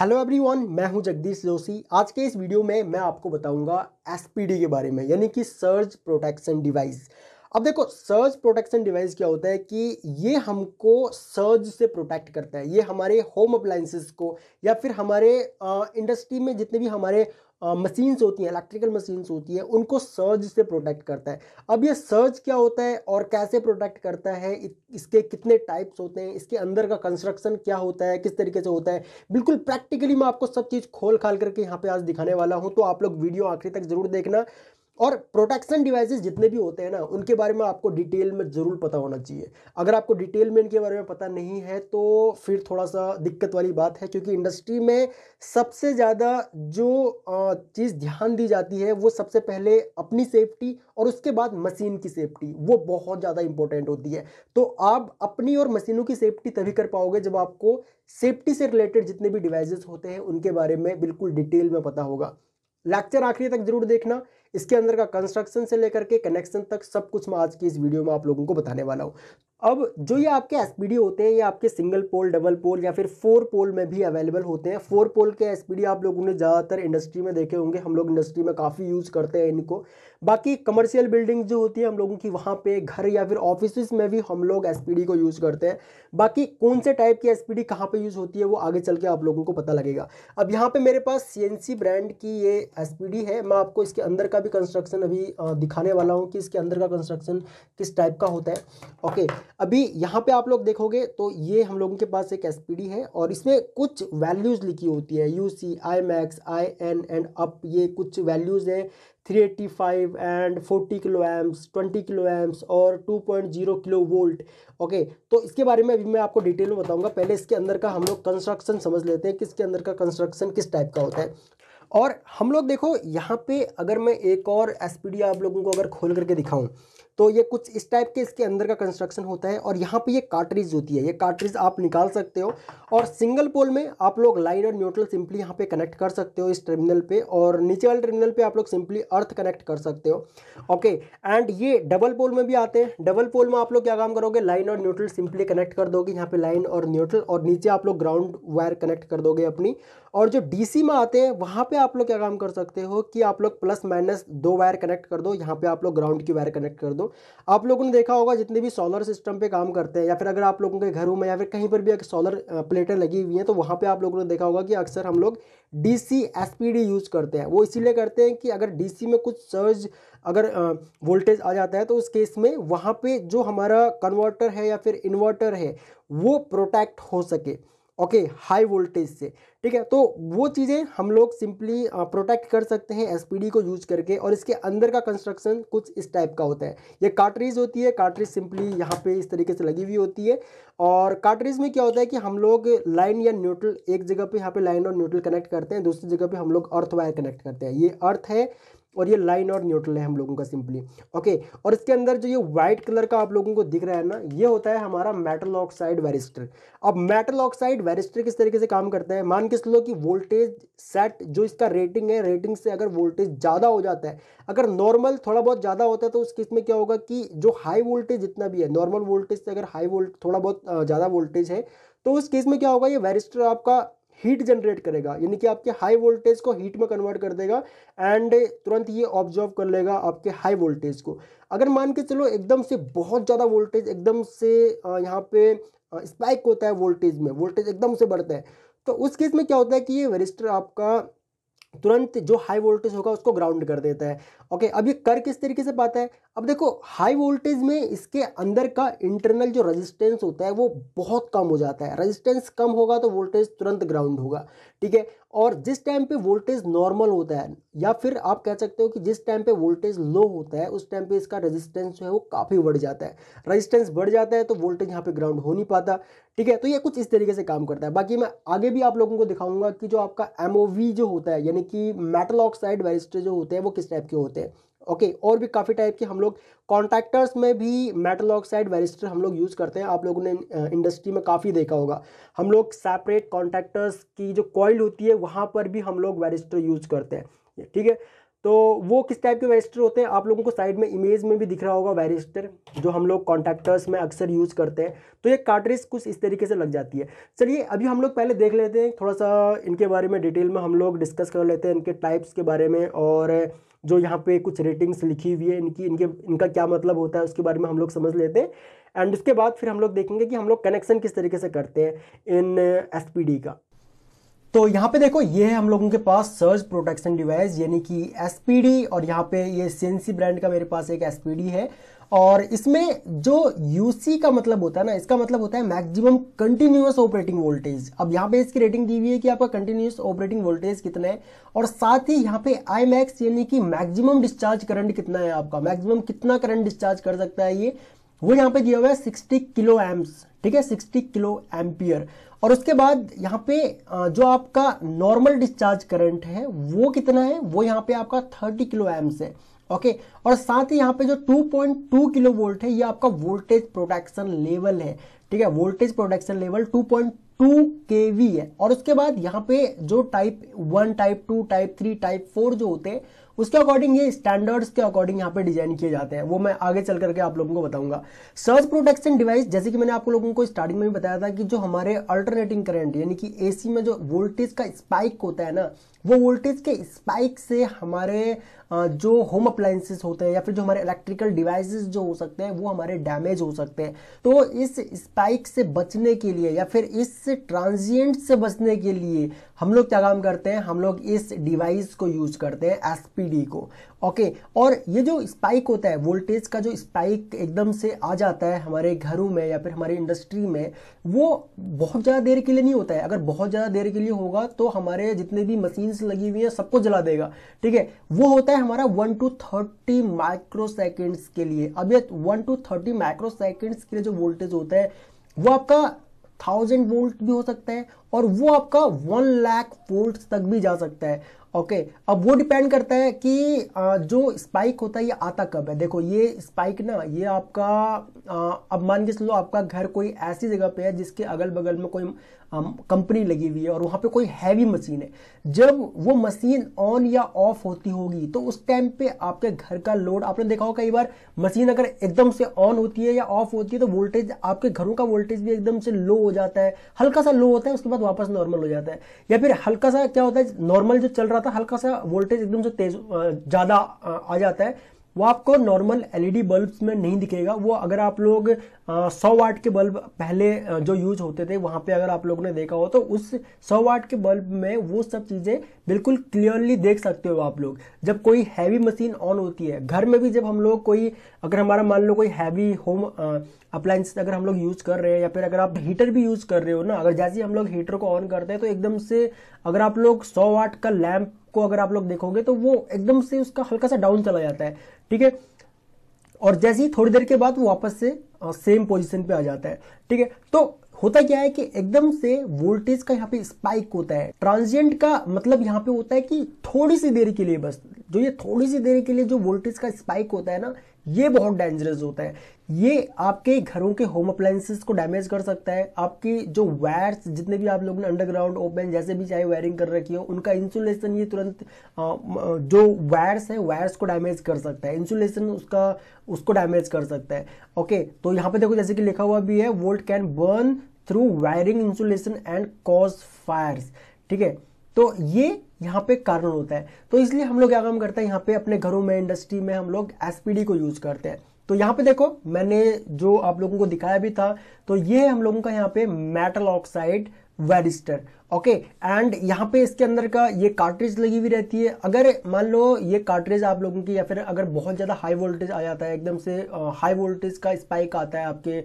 hello everyone मैं हूं जगदीश जोशी आज के इस वीडियो में मैं आपको बताऊंगा एसपीडी के बारे में यानी कि सर्ज प्रोटेक्शन डिवाइस अब देखो सर्ज प्रोटेक्शन डिवाइस क्या होता है कि ये हमको सर्ज से प्रोटेक्ट करता है ये हमारे होम अप्लाइंसेस को या फिर हमारे इंडस्ट्री में जितने भी हमारे मशीन्स होती हैं इलेक्ट्रिकल मशीन्स होती हैं उनको सर्ज से प्रोटेक्ट करता है अब ये सर्ज क्या होता है और कैसे प्रोटेक्ट करता है इसके कितने टाइप्स होते हैं इसके अंदर का कंस्ट्रक्शन क्या होता है किस तरीके से होता है बिल्कुल प्रैक्टिकली मैं आपको सब चीज़ खोल खाल करके यहाँ पे आज दिखाने वाला हूँ तो आप लोग वीडियो आखिरी तक ज़रूर देखना और प्रोटेक्शन डिवाइसेस जितने भी होते हैं ना उनके बारे में आपको डिटेल में ज़रूर पता होना चाहिए अगर आपको डिटेल में इनके बारे में पता नहीं है तो फिर थोड़ा सा दिक्कत वाली बात है क्योंकि इंडस्ट्री में सबसे ज़्यादा जो चीज़ ध्यान दी जाती है वो सबसे पहले अपनी सेफ्टी और उसके बाद मशीन की सेफ्टी वो बहुत ज़्यादा इंपॉर्टेंट होती है तो आप अपनी और मशीनों की सेफ्टी तभी कर पाओगे जब आपको सेफ्टी से रिलेटेड जितने भी डिवाइसेस होते हैं उनके बारे में बिल्कुल डिटेल में पता होगा लेक्चर आखिरी तक जरूर देखना इसके अंदर का कंस्ट्रक्शन से लेकर के कनेक्शन तक सब कुछ मैं आज की इस वीडियो में आप लोगों को बताने वाला हूँ अब जो ये आपके एस होते हैं ये आपके सिंगल पोल डबल पोल या फिर फोर पोल में भी अवेलेबल होते हैं फोर पोल के एस आप लोगों ने ज़्यादातर इंडस्ट्री में देखे होंगे हम लोग इंडस्ट्री में काफ़ी यूज़ करते हैं इनको बाकी कमर्शियल बिल्डिंग जो होती है हम लोगों की वहाँ पे घर या फिर ऑफिस में भी हम लोग एस को यूज़ करते हैं बाकी कौन से टाइप की एस पी कहाँ पर यूज़ होती है वो आगे चल के आप लोगों को पता लगेगा अब यहाँ पर मेरे पास सी ब्रांड की ये एस है मैं आपको इसके अंदर का भी कंस्ट्रक्शन अभी दिखाने वाला हूँ कि इसके अंदर का कंस्ट्रक्शन किस टाइप का होता है ओके अभी यहाँ पे आप लोग देखोगे तो ये हम लोगों के पास एक एस है और इसमें कुछ वैल्यूज़ लिखी होती है U C I max I N and up ये कुछ वैल्यूज़ हैं 385 and forty kilo amps twenty kilo amps और 2.0 किलो वोल्ट ओके तो इसके बारे में अभी मैं आपको डिटेल में बताऊंगा पहले इसके अंदर का हम लोग कंस्ट्रक्शन समझ लेते हैं किसके अंदर का कंस्ट्रक्शन किस टाइप का होता है और हम लोग देखो यहाँ पे अगर मैं एक और एस आप लोगों को अगर खोल करके दिखाऊं तो ये कुछ इस टाइप के इसके अंदर का कंस्ट्रक्शन होता है और यहाँ पे ये कार्ट्रिज होती है ये कार्ट्रिज आप निकाल सकते हो और सिंगल पोल में आप लोग लाइन और न्यूट्रल सिंपली यहाँ पे कनेक्ट कर सकते हो इस टर्मिनल पे और नीचे वाले टर्मिनल पे आप लोग सिंपली अर्थ कनेक्ट कर सकते हो ओके एंड ये डबल पोल में भी आते हैं डबल पोल में आप लोग क्या काम करोगे लाइन और न्यूट्रल सिंपली कनेक्ट कर दोगे यहाँ पे लाइन और न्यूट्रल और नीचे आप लोग ग्राउंड वायर कनेक्ट कर दोगे अपनी और जो डीसी में आते हैं वहाँ पे आप लोग क्या काम कर सकते हो कि आप लोग प्लस माइनस दो वायर कनेक्ट कर दो यहाँ पे आप लोग ग्राउंड की वायर कनेक्ट कर दो हूँ आप लोगों ने देखा होगा जितने भी सोलर सिस्टम पे काम करते हैं या फिर अगर आप लोगों के घरों में या फिर कहीं पर भी अगर सोलर प्लेटें लगी हुई हैं तो वहाँ पे आप लोगों ने देखा होगा कि अक्सर हम लोग D C S P D use करते हैं वो इसीलिए करते हैं कि अगर डी सी में कुछ सर्ज अगर वोल्टेज आ जाता है तो उस केस में वहाँ पर जो हमारा कन्वर्टर है या फिर इन्वर्टर है वो प्रोटेक्ट हो सके ओके हाई वोल्टेज से ठीक है तो वो चीज़ें हम लोग सिंपली प्रोटेक्ट कर सकते हैं एस को यूज करके और इसके अंदर का कंस्ट्रक्शन कुछ इस टाइप का होता है ये काटरीज होती है काटरीज सिंपली यहाँ पे इस तरीके से लगी हुई होती है और कार्टरीज में क्या होता है कि हम लोग लाइन या न्यूट्रल एक जगह पे यहाँ पे लाइन और न्यूट्रल कनेक्ट करते हैं दूसरी जगह पे हम लोग अर्थ वायर कनेक्ट करते हैं ये अर्थ है और ये लाइन और न्यूट्रल है हम लोगों का सिंपली ओके और इसके अंदर जो ये व्हाइट कलर का आप लोगों को दिख रहा है ना ये होता है हमारा मेटल ऑक्साइड वेरिस्टर अब मेटल ऑक्साइड वेरिस्टर किस तरीके से काम करता है मान के चलो कि वोल्टेज सेट जो इसका रेटिंग है रेटिंग से अगर वोल्टेज ज़्यादा हो जाता है अगर नॉर्मल थोड़ा बहुत ज़्यादा होता है तो उस केस में क्या होगा कि जो हाई वोल्टेज जितना भी है नॉर्मल वोल्टेज से अगर हाई वोल्ट थोड़ा बहुत ज़्यादा वोल्टेज है तो उस केस में क्या होगा ये वेरिस्टर आपका हीट जनरेट करेगा यानी कि आपके हाई वोल्टेज को हीट में कन्वर्ट कर देगा एंड तुरंत ये ऑब्जर्व कर लेगा आपके हाई वोल्टेज को अगर मान के चलो एकदम से बहुत ज़्यादा वोल्टेज एकदम से यहाँ पे स्पाइक होता है वोल्टेज में वोल्टेज एकदम से बढ़ता है तो उस केस में क्या होता है कि ये वेरिस्टर आपका तुरंत जो हाई वोल्टेज होगा उसको ग्राउंड कर देता है ओके अब ये कर किस तरीके से पाता है अब देखो हाई वोल्टेज में इसके अंदर का इंटरनल जो रेजिस्टेंस होता है वो बहुत कम हो जाता है रेजिस्टेंस कम होगा तो वोल्टेज तुरंत ग्राउंड होगा ठीक है और जिस टाइम पे वोल्टेज नॉर्मल होता है या फिर आप कह सकते हो कि जिस टाइम पे वोल्टेज लो होता है उस टाइम पे इसका रेजिस्टेंस जो है वो काफ़ी बढ़ जाता है रेजिस्टेंस बढ़ जाता है तो वोल्टेज यहाँ पे ग्राउंड हो नहीं पाता ठीक है तो ये कुछ इस तरीके से काम करता है बाकी मैं आगे भी आप लोगों को दिखाऊंगा कि जो आपका एम जो होता है यानी कि मेटल ऑक्साइड बैरिस्टर जो होते हैं वो किस टाइप के होते हैं ओके और भी काफ़ी टाइप के हम लोग कॉन्टैक्टर्स में भी मेटल ऑक्साइड वेरिस्टर हम लोग यूज़ करते हैं आप लोगों ने इंडस्ट्री में काफ़ी देखा होगा हम लोग सेपरेट कॉन्टैक्टर्स की जो कॉइल होती है वहाँ पर भी हम लोग वेरिस्टर यूज़ करते हैं ठीक है तो वो किस टाइप के वेरिस्टर होते हैं आप लोगों को साइड में इमेज में भी दिख रहा होगा वेरिस्टर जो हम लोग कॉन्टैक्टर्स में अक्सर यूज़ करते हैं तो ये कार्टरेज कुछ इस तरीके से लग जाती है चलिए अभी हम लोग पहले देख लेते हैं थोड़ा सा इनके बारे में डिटेल में हम लोग डिस्कस कर लेते हैं इनके टाइप्स के बारे में और जो यहाँ पे कुछ रेटिंग्स लिखी हुई है इनकी इनके इनका क्या मतलब होता है उसके बारे में हम लोग समझ लेते हैं एंड उसके बाद फिर हम लोग देखेंगे कि हम लोग कनेक्शन किस तरीके से करते हैं इन एस का तो यहाँ पे देखो ये है हम लोगों के पास सर्च प्रोटेक्शन डिवाइस यानी कि एस और यहाँ पे ये सी ब्रांड का मेरे पास एक एस है और इसमें जो यूसी का मतलब होता है ना इसका मतलब होता है मैक्सिमम कंटिन्यूस ऑपरेटिंग वोल्टेज अब यहाँ पे इसकी रेटिंग दी हुई है कि आपका कंटिन्यूस ऑपरेटिंग वोल्टेज कितना है और साथ ही यहाँ पे आई मैक्स यानी कि मैक्सिमम डिस्चार्ज करंट कितना है आपका मैक्सिमम कितना करंट डिस्चार्ज कर सकता है ये वो यहाँ पे दिया हुआ है सिक्सटी किलो एम्स ठीक है सिक्सटी किलो एम्पियर और उसके बाद यहाँ पे जो आपका नॉर्मल डिस्चार्ज करंट है वो कितना है वो यहाँ पे आपका थर्टी किलो एम्स है ओके और साथ ही यहाँ पे जो 2.2 किलो वोल्ट है ये आपका वोल्टेज प्रोडक्शन लेवल है ठीक है वोल्टेज प्रोडक्शन लेवल 2.2 केवी है और उसके बाद यहाँ पे जो type one type two type three type four जो होते हैं उसके अकॉर्डिंग ये स्टैंडर्ड्स के अकॉर्डिंग यहाँ पे डिजाइन किए जाते हैं वो मैं आगे चल करके आप लोगों को बताऊंगा सर्च प्रोटेक्शन डिवाइस जैसे कि मैंने आप लोगों को स्टार्टिंग में भी बताया था कि जो हमारे अल्टरनेटिंग करंट यानी कि एसी में जो वोल्टेज का स्पाइक होता है ना वो वोल्टेज के स्पाइक से हमारे जो होम अप्लाइंसेस होते हैं या फिर जो हमारे इलेक्ट्रिकल डिवाइसेस जो हो सकते हैं वो हमारे डैमेज हो सकते हैं तो इस स्पाइक से बचने के लिए या फिर इस ट्रांजिएंट से बचने के लिए हम लोग क्या काम करते हैं हम लोग इस डिवाइस को यूज करते हैं एसपीडी को ओके और ये जो स्पाइक होता है वोल्टेज का जो स्पाइक एकदम से आ जाता है हमारे घरों में या फिर हमारे इंडस्ट्री में वो बहुत ज़्यादा देर के लिए नहीं होता है अगर बहुत ज़्यादा देर के लिए होगा तो हमारे जितने भी मशीन्स लगी हुई हैं सबको जला देगा ठीक है वो होता है हमारा वन टू थर्टी माइक्रोसेकेंड्स के लिए अब ये वन टू थर्टी माइक्रोसेकेंड्स के लिए जो वोल्टेज होता है वो आपका थाउजेंड वोल्ट भी हो सकता है और वो आपका वन लाख वोल्ट तक भी जा सकता है ओके okay, अब वो डिपेंड करता है कि जो स्पाइक होता है ये आता कब है देखो ये स्पाइक ना ये आपका अब मान के चलो आपका घर कोई ऐसी जगह पे है जिसके अगल बगल में कोई कंपनी लगी हुई है और वहाँ पे कोई हैवी मशीन है जब वो मशीन ऑन या ऑफ होती होगी तो उस टाइम पे आपके घर का लोड आपने देखा होगा कई बार मशीन अगर एकदम से ऑन होती है या ऑफ होती है तो वोल्टेज आपके घरों का वोल्टेज भी एकदम से लो हो जाता है हल्का सा लो होता है उसके बाद वापस नॉर्मल हो जाता है या फिर हल्का सा क्या होता है नॉर्मल जो चल रहा था तो हल्का सा वोल्टेज एकदम से तेज ज़्यादा आ जाता है वो आपको नॉर्मल एलईडी बल्ब्स में नहीं दिखेगा वो अगर आप लोग सौ वाट के बल्ब पहले जो यूज होते थे वहाँ पे अगर आप लोगों ने देखा हो तो उस सौ वाट के बल्ब में वो सब चीज़ें बिल्कुल क्लियरली देख सकते हो आप लोग जब कोई हैवी मशीन ऑन होती है घर में भी जब हम लोग कोई अगर हमारा मान लो कोई हैवी होम अप्लायंस अगर हम लोग यूज कर रहे हैं या फिर अगर आप हीटर भी यूज कर रहे हो ना अगर जैसे हम लोग हीटर को ऑन करते हैं तो एकदम से अगर आप लोग सौ वाट का लैम्प को अगर आप लोग देखोगे तो वो एकदम से उसका हल्का सा डाउन चला जाता है ठीक है और जैसे ही थोड़ी देर के बाद वो वापस से सेम पोजीशन पे आ जाता है ठीक है तो होता क्या है कि एकदम से वोल्टेज का यहाँ पे स्पाइक होता है ट्रांजिएंट का मतलब यहाँ पे होता है कि थोड़ी सी देर के लिए बस जो ये थोड़ी सी देर के लिए जो वोल्टेज का स्पाइक होता है ना ये बहुत डेंजरस होता है ये आपके घरों के होम अप्लायंसेस को डैमेज कर सकता है आपकी जो वायर्स जितने भी आप लोगों ने अंडरग्राउंड ओपन जैसे भी चाहे वायरिंग कर रखी हो उनका इंसुलेशन ये तुरंत आ, जो वायर्स है वायर्स को डैमेज कर सकता है इंसुलेशन उसका उसको डैमेज कर सकता है ओके तो यहाँ पे देखो जैसे कि लिखा हुआ भी है volt can burn through wiring insulation and cause fires ठीक है तो ये यहाँ पे कारण होता है तो इसलिए हम लोग क्या काम करते हैं यहाँ पे अपने घरों में इंडस्ट्री में हम लोग एसपीडी को यूज करते हैं तो यहाँ पे देखो मैंने जो आप लोगों को दिखाया भी था तो ये हम लोगों का यहाँ पे metal oxide varistor okay and यहाँ पे इसके अंदर का ये कार्ट्रिज लगी हुई रहती है अगर मान लो ये कार्ट्रिज आप लोगों की या फिर अगर बहुत ज़्यादा हाई वोल्टेज आ जाता है एकदम से हाई वोल्टेज का स्पाइक आता है आपके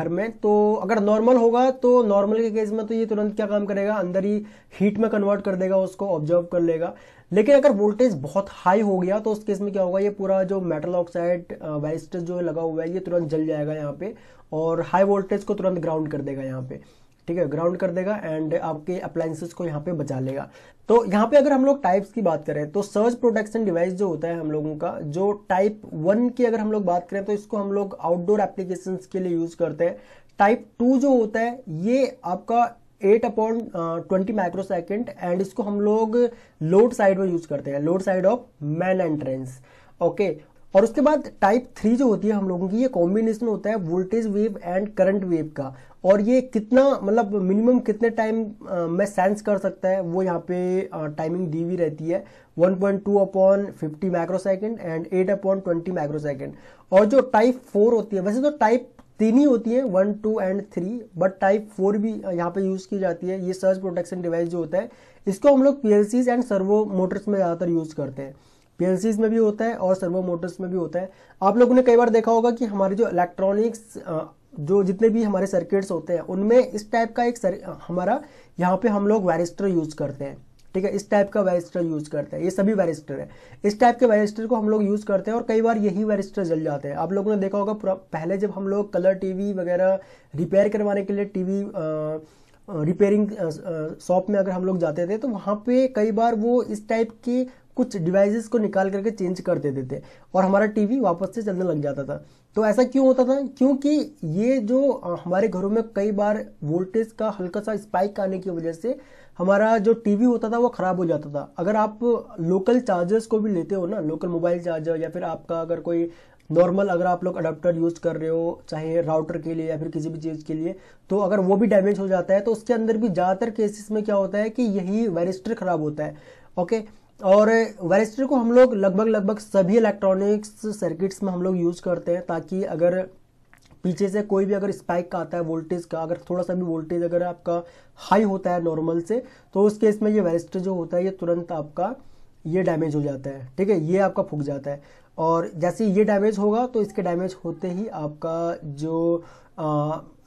घर में तो अगर नॉर्मल होगा तो नॉर्मल के केस में तो ये तुरंत क्या काम करेगा अंदर ही हीट में कन्वर्ट कर देगा उसको ऑब्जर्व कर लेगा लेकिन अगर वोल्टेज बहुत हाई हो गया तो उस केस में क्या होगा ये पूरा जो मेटल ऑक्साइड वेस्ट जो लगा हुआ है ये तुरंत जल जाएगा यहाँ पे और हाई वोल्टेज को तुरंत ग्राउंड कर देगा यहाँ पे ठीक है ग्राउंड कर देगा एंड आपके अप्लाइंसेस को यहाँ पे बचा लेगा तो यहाँ पे अगर हम लोग टाइप्स की बात करें तो सर्च प्रोटेक्शन डिवाइस जो होता है हम लोगों का जो टाइप वन की अगर हम लोग बात करें तो इसको हम लोग आउटडोर एप्लीकेशन के लिए यूज करते हैं टाइप टू जो होता है ये आपका eight upon twenty micro second and इसको हम लोग लोड साइड में यूज करते हैं load side of main entrance okay और उसके बाद टाइप थ्री जो होती है हम लोगों की ये कॉम्बिनेशन होता है voltage wave and current wave का और ये कितना मतलब मिनिमम कितने टाइम में सेंस कर सकता है वो यहाँ पे टाइमिंग दी हुई रहती है 1.2 upon fifty micro second and 8 upon twenty micro second और जो टाइप फोर होती है वैसे तो टाइप तीन ही होती है one two and three but type four भी यहाँ पे यूज़ की जाती है ये सर्च प्रोटेक्शन डिवाइस जो होता है इसको हम लोग पी एंड सर्वो मोटर्स में ज़्यादातर यूज़ करते हैं पीएनसीज में भी होता है और सर्वो मोटर्स में भी होता है आप लोगों ने कई बार देखा होगा कि हमारे जो इलेक्ट्रॉनिक्स जो जितने भी हमारे सर्किट्स होते हैं उनमें इस टाइप का एक सर, हमारा यहाँ पे हम लोग वैरिस्टर यूज करते हैं ठीक है इस टाइप का वैरिस्टर यूज करते हैं ये सभी वैरिस्टर है इस टाइप के वैरिस्टर को हम लोग यूज करते हैं और कई बार यही वैरिस्टर जल जाते हैं आप लोगों ने देखा होगा पहले जब हम लोग कलर टीवी वगैरह रिपेयर करवाने के लिए टीवी रिपेयरिंग शॉप में अगर हम लोग जाते थे तो वहाँ पे कई बार वो इस टाइप की कुछ डिवाइसेस को निकाल करके चेंज कर देते थे और हमारा टीवी वापस से चलने लग जाता था तो ऐसा क्यों होता था क्योंकि ये जो हमारे घरों में कई बार वोल्टेज का हल्का सा स्पाइक आने की वजह से हमारा जो टीवी होता था वो ख़राब हो जाता था अगर आप लोकल चार्जर्स को भी लेते हो ना लोकल मोबाइल चार्जर या फिर आपका अगर कोई नॉर्मल अगर आप लोग अडाप्टर यूज़ कर रहे हो चाहे राउटर के लिए या फिर किसी भी चीज़ के लिए तो अगर वो भी डैमेज हो जाता है तो उसके अंदर भी ज़्यादातर केसेस में क्या होता है कि यही वेरिस्टर ख़राब होता है ओके और वैरिस्टर को हम लोग लगभग लगभग सभी इलेक्ट्रॉनिक्स सर्किट्स में हम लोग यूज़ करते हैं ताकि अगर पीछे से कोई भी अगर स्पाइक का आता है वोल्टेज का अगर थोड़ा सा भी वोल्टेज अगर आपका हाई होता है नॉर्मल से तो उस केस में ये वेरिस्टर जो होता है ये तुरंत आपका ये डैमेज हो जाता है ठीक है ये आपका फूक जाता है और जैसे ये डैमेज होगा तो इसके डैमेज होते ही आपका जो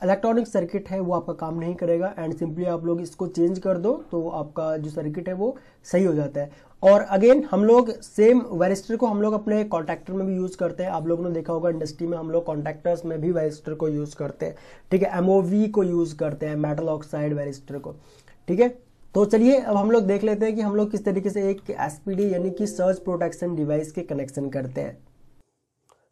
इलेक्ट्रॉनिक सर्किट है वो आपका काम नहीं करेगा एंड सिंपली आप लोग इसको चेंज कर दो तो आपका जो सर्किट है वो सही हो जाता है और अगेन हम लोग सेम वेरिस्टर को हम लोग अपने कॉन्ट्रैक्टर में भी यूज़ करते हैं आप लोगों ने देखा होगा इंडस्ट्री में हम लोग कॉन्ट्रैक्टर्स में भी वेरिस्टर को यूज़ करते हैं ठीक है एमओवी को यूज़ करते हैं मेटल ऑक्साइड वेरिस्टर को ठीक है तो चलिए अब हम लोग देख लेते हैं कि हम लोग किस तरीके से एक एसपीडी यानी कि सर्च प्रोटेक्शन डिवाइस के कनेक्शन करते हैं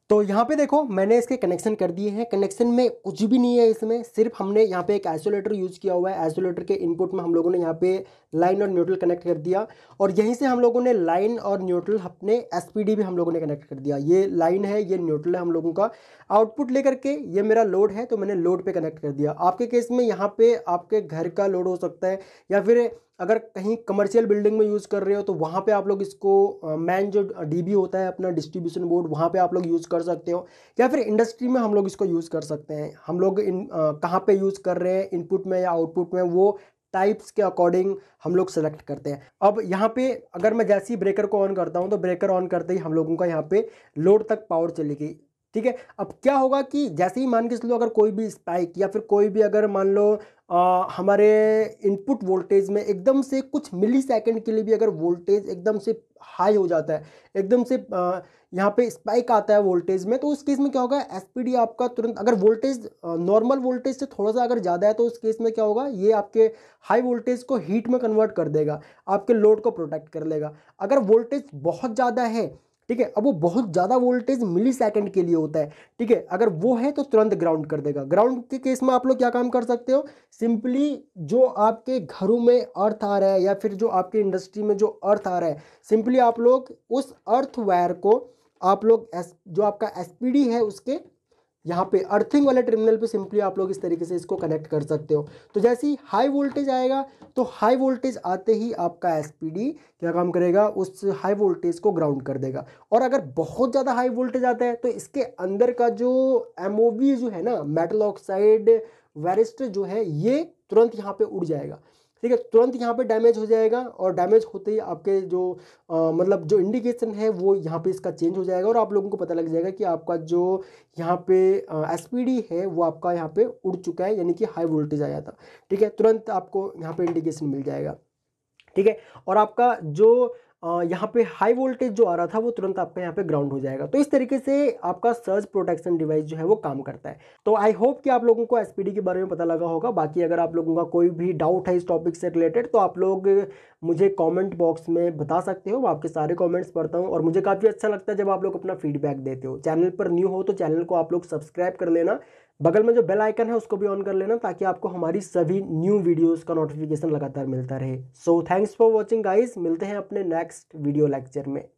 तो यहाँ पे देखो मैंने इसके कनेक्शन कर दिए हैं कनेक्शन में कुछ भी नहीं है इसमें सिर्फ हमने यहाँ पे एक आइसोलेटर यूज़ किया हुआ है आइसोलेटर के इनपुट में हम लोगों ने यहाँ पे लाइन और न्यूट्रल कनेक्ट कर दिया और यहीं से हम लोगों ने लाइन और न्यूट्रल अपने एस भी हम लोगों ने कनेक्ट कर दिया ये लाइन है ये न्यूट्रल है हम लोगों का आउटपुट लेकर के ये मेरा लोड है तो मैंने लोड पर कनेक्ट कर दिया आपके केस में यहाँ पर आपके घर का लोड हो सकता है या फिर अगर कहीं कमर्शियल बिल्डिंग में यूज़ कर रहे हो तो वहाँ पे आप लोग इसको मैन जो डीबी होता है अपना डिस्ट्रीब्यूशन बोर्ड वहाँ पे आप लोग यूज़ कर सकते हो या फिर इंडस्ट्री में हम लोग इसको यूज़ कर सकते हैं हम लोग इन कहाँ पे यूज़ कर रहे हैं इनपुट में या आउटपुट में वो टाइप्स के अकॉर्डिंग हम लोग सेलेक्ट करते हैं अब यहाँ पे अगर मैं जैसे ही ब्रेकर को ऑन करता हूँ तो ब्रेकर ऑन करते ही हम लोगों का यहाँ पे लोड तक पावर चली गई ठीक है अब क्या होगा कि जैसे ही मान के चलो अगर कोई भी स्पाइक या फिर कोई भी अगर मान लो आ, हमारे इनपुट वोल्टेज में एकदम से कुछ मिली सेकेंड के लिए भी अगर वोल्टेज एकदम से हाई हो जाता है एकदम से आ, यहाँ पे स्पाइक आता है वोल्टेज में तो उस केस में क्या होगा एस आपका तुरंत अगर वोल्टेज नॉर्मल वोल्टेज से थोड़ा सा अगर ज़्यादा है तो उस केस में क्या होगा ये आपके हाई वोल्टेज को हीट में कन्वर्ट कर देगा आपके लोड को प्रोटेक्ट कर लेगा अगर वोल्टेज बहुत ज़्यादा है ठीक है अब वो बहुत ज़्यादा वोल्टेज मिली सेकेंड के लिए होता है ठीक है अगर वो है तो तुरंत ग्राउंड कर देगा ग्राउंड के केस में आप लोग क्या काम कर सकते हो सिंपली जो आपके घरों में अर्थ आ रहा है या फिर जो आपके इंडस्ट्री में जो अर्थ आ रहा है सिंपली आप लोग उस अर्थ वायर को आप लोग एस जो आपका एस है उसके यहाँ पे अर्थिंग वाले टर्मिनल पे सिंपली आप लोग इस तरीके से इसको कनेक्ट कर सकते हो तो जैसे ही हाई वोल्टेज आएगा तो हाई वोल्टेज आते ही आपका एस क्या काम करेगा उस हाई वोल्टेज को ग्राउंड कर देगा और अगर बहुत ज़्यादा हाई वोल्टेज आता है तो इसके अंदर का जो एम जो है ना मेटल ऑक्साइड वेरिस्ट जो है ये तुरंत यहाँ पर उड़ जाएगा ठीक है तुरंत यहाँ पे डैमेज हो जाएगा और डैमेज होते ही आपके जो आ, मतलब जो इंडिकेशन है वो यहाँ पे इसका चेंज हो जाएगा और आप लोगों को पता लग जाएगा कि आपका जो यहाँ पे एस है वो आपका यहाँ पे उड़ चुका है यानी कि हाई वोल्टेज आया था ठीक है तुरंत आपको यहाँ पे इंडिकेशन मिल जाएगा ठीक है और आपका जो यहाँ पे हाई वोल्टेज जो आ रहा था वो तुरंत आपका यहाँ पे ग्राउंड हो जाएगा तो इस तरीके से आपका सर्ज प्रोटेक्शन डिवाइस जो है वो काम करता है तो आई होप कि आप लोगों को एस के बारे में पता लगा होगा बाकी अगर आप लोगों का कोई भी डाउट है इस टॉपिक से रिलेटेड तो आप लोग मुझे कॉमेंट बॉक्स में बता सकते हो आपके सारे कॉमेंट्स पढ़ता हूँ और मुझे काफ़ी अच्छा लगता है जब आप लोग अपना फीडबैक देते हो चैनल पर न्यू हो तो चैनल को आप लोग सब्सक्राइब कर लेना बगल में जो बेल आइकन है उसको भी ऑन कर लेना ताकि आपको हमारी सभी न्यू वीडियोस का नोटिफिकेशन लगातार मिलता रहे so thanks for watching guys मिलते हैं अपने नेक्स्ट वीडियो लेक्चर में